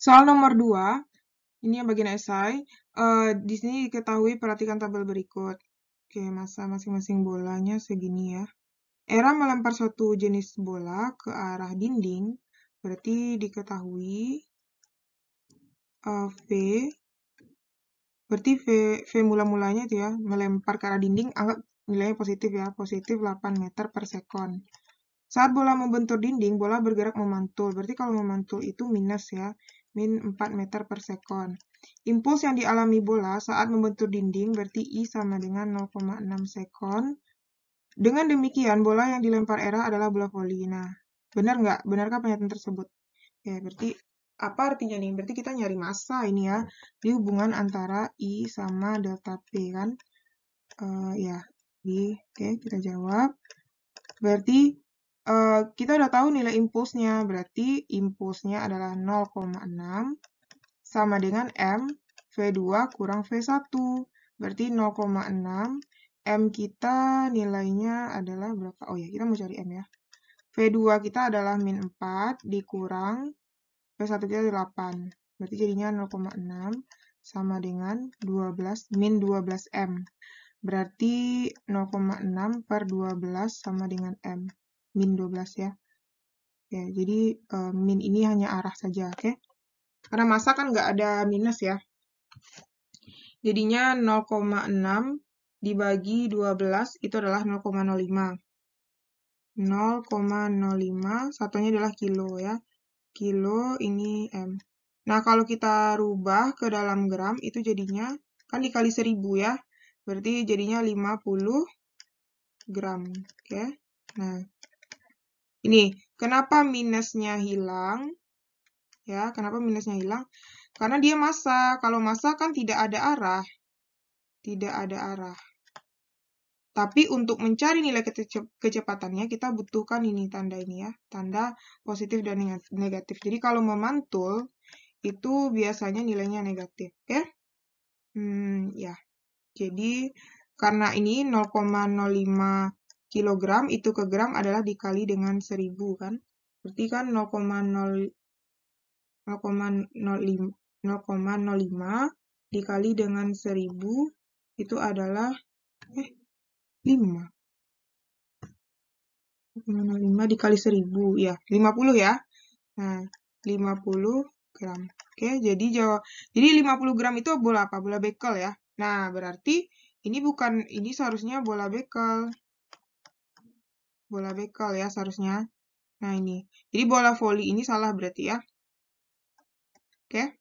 Soal nomor 2, ini yang bagian esai. Uh, di sini diketahui perhatikan tabel berikut. Oke, masa masing-masing bolanya segini ya. Era melempar suatu jenis bola ke arah dinding, berarti diketahui uh, V, berarti V, V mula-mulanya itu ya, melempar ke arah dinding, anggap nilainya positif ya, positif 8 meter per sekon. Saat bola membentur dinding, bola bergerak memantul, berarti kalau memantul itu minus ya min 4 meter per sekon. Impuls yang dialami bola saat membentur dinding berarti I sama dengan 0,6 sekon. Dengan demikian, bola yang dilempar Era adalah bola voli. Nah, benar nggak? Benarkah pernyataan tersebut? Ya, berarti apa artinya nih? Berarti kita nyari massa ini ya. Di hubungan antara I sama delta P kan? Uh, ya, di, oke okay, kita jawab. Berarti Eh, kita udah tahu nilai impulsnya, berarti impulsnya adalah 0,6 sama dengan M V2 kurang V1, berarti 0,6 M kita nilainya adalah berapa? Oh ya, kita mau cari M ya. V2 kita adalah min 4 dikurang V1 kita 8. Berarti jadinya 0,6 sama dengan 12 min 12M. Berarti 0,6 per 12 sama dengan M min 12 ya. ya. jadi uh, min ini hanya arah saja, oke. Okay? Karena masa kan nggak ada minus ya. Jadinya 0,6 dibagi 12 itu adalah 0,05. 0,05, satunya adalah kilo ya. Kilo ini M. Nah, kalau kita rubah ke dalam gram itu jadinya, kan dikali 1000 ya. Berarti jadinya 50 gram. Oke. Okay? Nah, ini, kenapa minusnya hilang? Ya, kenapa minusnya hilang? Karena dia masa, Kalau masa kan tidak ada arah. Tidak ada arah. Tapi untuk mencari nilai kecepatannya, kita butuhkan ini tanda ini ya. Tanda positif dan negatif. Jadi kalau memantul, itu biasanya nilainya negatif. ya? Hmm, ya. Jadi, karena ini 0,05 kilogram itu ke gram adalah dikali dengan 1000 kan. Berarti kan 0,05 dikali dengan 1000 itu adalah eh 5. 0,05 dikali 1000 ya, 50 ya. Nah, 50 gram. Oke, jadi jawab jadi 50 gram itu bola apa? Bola bekel ya. Nah, berarti ini bukan ini seharusnya bola bekel bola bekel ya seharusnya. Nah ini, jadi bola voli ini salah berarti ya. Oke.